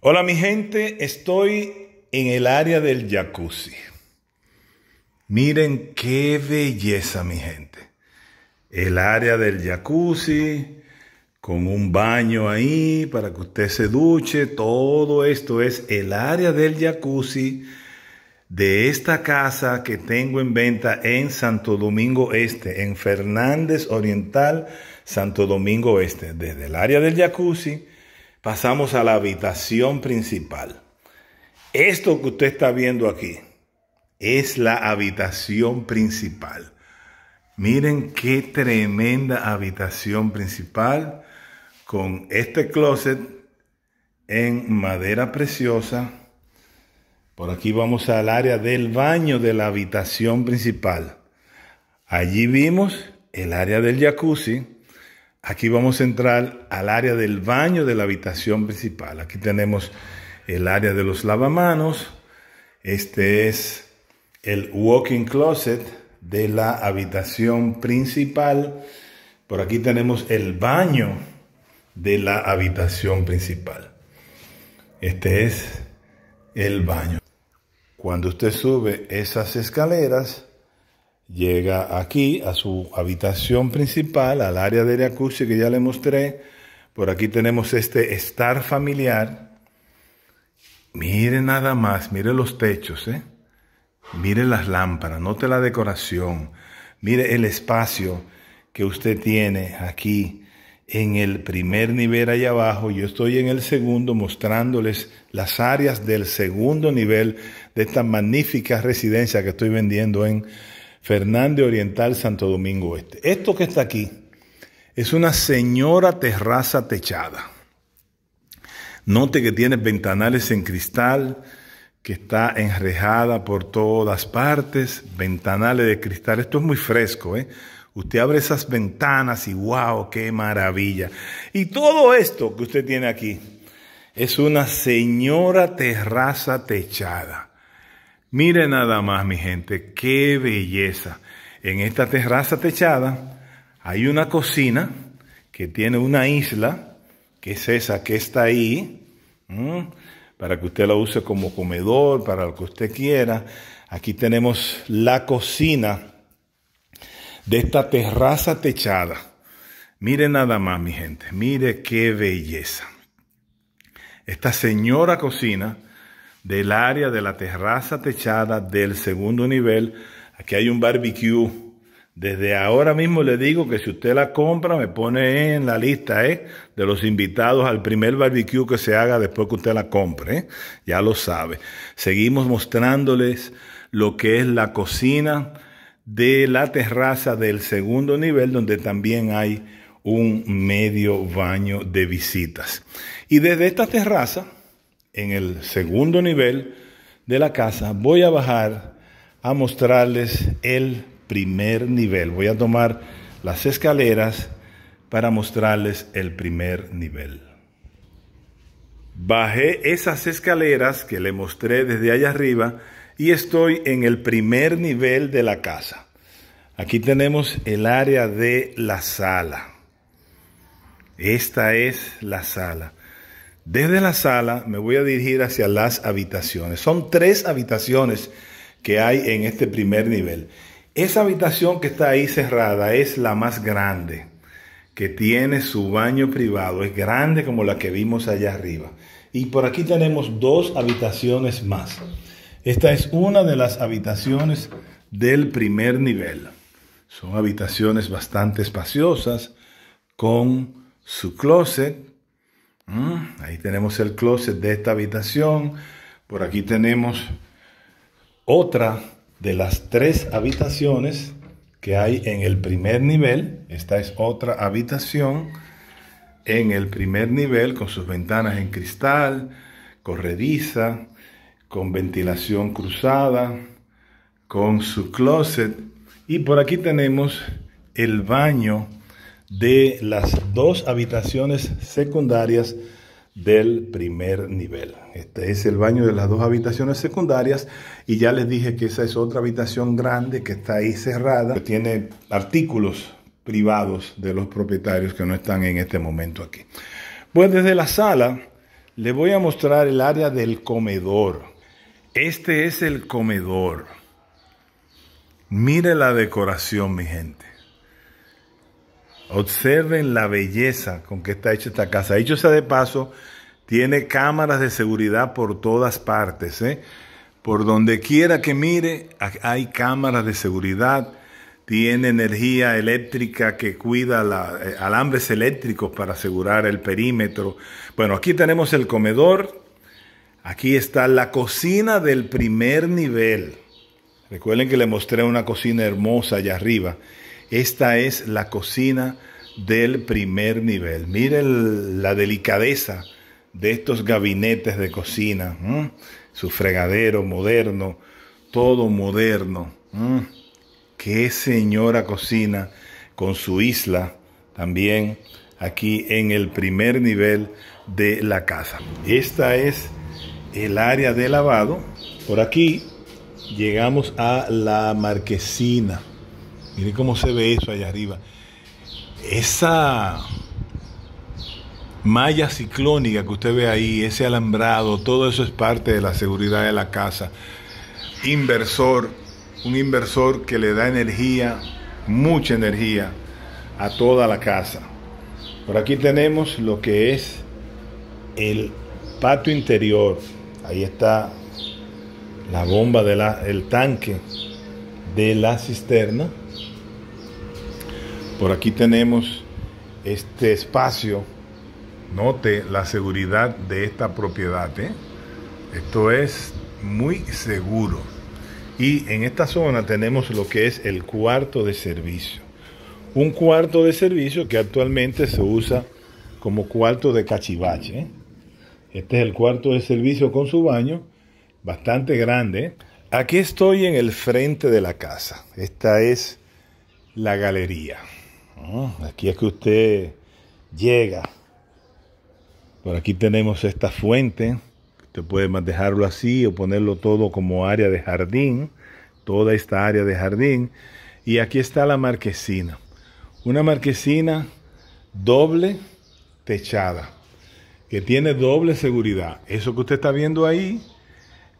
Hola mi gente, estoy en el área del jacuzzi. Miren qué belleza mi gente. El área del jacuzzi con un baño ahí para que usted se duche. Todo esto es el área del jacuzzi de esta casa que tengo en venta en Santo Domingo Este, en Fernández Oriental, Santo Domingo Este. Desde el área del jacuzzi pasamos a la habitación principal. Esto que usted está viendo aquí es la habitación principal. Miren qué tremenda habitación principal con este closet en madera preciosa. Por aquí vamos al área del baño de la habitación principal. Allí vimos el área del jacuzzi Aquí vamos a entrar al área del baño de la habitación principal. Aquí tenemos el área de los lavamanos. Este es el walk-in closet de la habitación principal. Por aquí tenemos el baño de la habitación principal. Este es el baño. Cuando usted sube esas escaleras, Llega aquí a su habitación principal, al área de jacuzzi que ya le mostré. Por aquí tenemos este estar familiar. Mire nada más, mire los techos, ¿eh? mire las lámparas, note la decoración, mire el espacio que usted tiene aquí en el primer nivel allá abajo. Yo estoy en el segundo mostrándoles las áreas del segundo nivel de esta magnífica residencia que estoy vendiendo en Fernández Oriental, Santo Domingo Oeste. Esto que está aquí es una señora terraza techada. Note que tiene ventanales en cristal, que está enrejada por todas partes, ventanales de cristal. Esto es muy fresco, ¿eh? Usted abre esas ventanas y wow, qué maravilla. Y todo esto que usted tiene aquí es una señora terraza techada. Mire nada más, mi gente, qué belleza. En esta terraza techada hay una cocina que tiene una isla, que es esa que está ahí, para que usted la use como comedor, para lo que usted quiera. Aquí tenemos la cocina de esta terraza techada. Mire nada más, mi gente, mire qué belleza. Esta señora cocina del área de la terraza techada del segundo nivel. Aquí hay un barbecue. Desde ahora mismo le digo que si usted la compra, me pone en la lista ¿eh? de los invitados al primer barbecue que se haga después que usted la compre. ¿eh? Ya lo sabe. Seguimos mostrándoles lo que es la cocina de la terraza del segundo nivel, donde también hay un medio baño de visitas. Y desde esta terraza en el segundo nivel de la casa, voy a bajar a mostrarles el primer nivel. Voy a tomar las escaleras para mostrarles el primer nivel. Bajé esas escaleras que le mostré desde allá arriba y estoy en el primer nivel de la casa. Aquí tenemos el área de la sala. Esta es la sala. Desde la sala me voy a dirigir hacia las habitaciones. Son tres habitaciones que hay en este primer nivel. Esa habitación que está ahí cerrada es la más grande, que tiene su baño privado. Es grande como la que vimos allá arriba. Y por aquí tenemos dos habitaciones más. Esta es una de las habitaciones del primer nivel. Son habitaciones bastante espaciosas con su closet Mm, ahí tenemos el closet de esta habitación. Por aquí tenemos otra de las tres habitaciones que hay en el primer nivel. Esta es otra habitación en el primer nivel con sus ventanas en cristal, corrediza, con ventilación cruzada, con su closet. Y por aquí tenemos el baño de las dos habitaciones secundarias del primer nivel. Este es el baño de las dos habitaciones secundarias y ya les dije que esa es otra habitación grande que está ahí cerrada, que tiene artículos privados de los propietarios que no están en este momento aquí. Pues desde la sala le voy a mostrar el área del comedor. Este es el comedor. Mire la decoración, mi gente. Observen la belleza con que está hecha esta casa. Dicho sea de paso, tiene cámaras de seguridad por todas partes. ¿eh? Por donde quiera que mire, hay cámaras de seguridad. Tiene energía eléctrica que cuida eh, alambres eléctricos para asegurar el perímetro. Bueno, aquí tenemos el comedor. Aquí está la cocina del primer nivel. Recuerden que le mostré una cocina hermosa allá arriba. Esta es la cocina del primer nivel. Miren la delicadeza de estos gabinetes de cocina. Su fregadero moderno, todo moderno. Qué señora cocina con su isla también aquí en el primer nivel de la casa. Esta es el área de lavado. Por aquí llegamos a la marquesina. Mire cómo se ve eso allá arriba. Esa malla ciclónica que usted ve ahí, ese alambrado, todo eso es parte de la seguridad de la casa. Inversor, un inversor que le da energía, mucha energía a toda la casa. Por aquí tenemos lo que es el patio interior. Ahí está la bomba del tanque de la cisterna. Por aquí tenemos este espacio. Note la seguridad de esta propiedad. ¿eh? Esto es muy seguro. Y en esta zona tenemos lo que es el cuarto de servicio. Un cuarto de servicio que actualmente se usa como cuarto de cachivache. ¿eh? Este es el cuarto de servicio con su baño, bastante grande. ¿eh? Aquí estoy en el frente de la casa. Esta es la galería. Mm, aquí es que usted llega. Por aquí tenemos esta fuente. Usted puede dejarlo así o ponerlo todo como área de jardín. Toda esta área de jardín. Y aquí está la marquesina. Una marquesina doble techada. Que tiene doble seguridad. Eso que usted está viendo ahí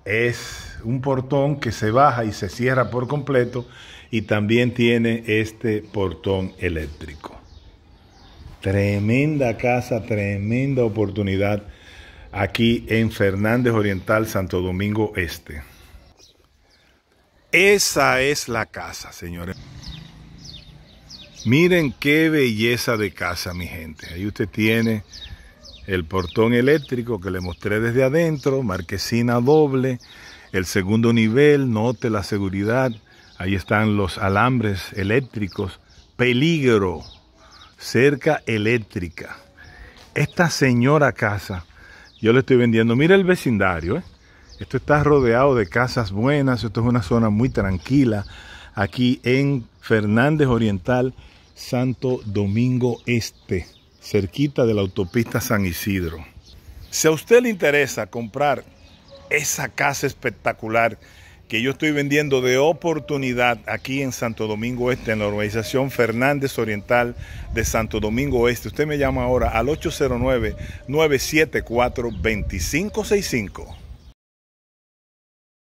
es un portón que se baja y se cierra por completo y también tiene este portón eléctrico. Tremenda casa, tremenda oportunidad aquí en Fernández Oriental, Santo Domingo Este. Esa es la casa, señores. Miren qué belleza de casa, mi gente. Ahí usted tiene el portón eléctrico que le mostré desde adentro, marquesina doble, el segundo nivel, note la seguridad. Ahí están los alambres eléctricos. Peligro. Cerca eléctrica. Esta señora casa, yo le estoy vendiendo. Mira el vecindario. ¿eh? Esto está rodeado de casas buenas. Esto es una zona muy tranquila. Aquí en Fernández Oriental, Santo Domingo Este, cerquita de la autopista San Isidro. Si a usted le interesa comprar esa casa espectacular que yo estoy vendiendo de oportunidad aquí en Santo Domingo Este, en la organización Fernández Oriental de Santo Domingo Oeste. Usted me llama ahora al 809-974-2565.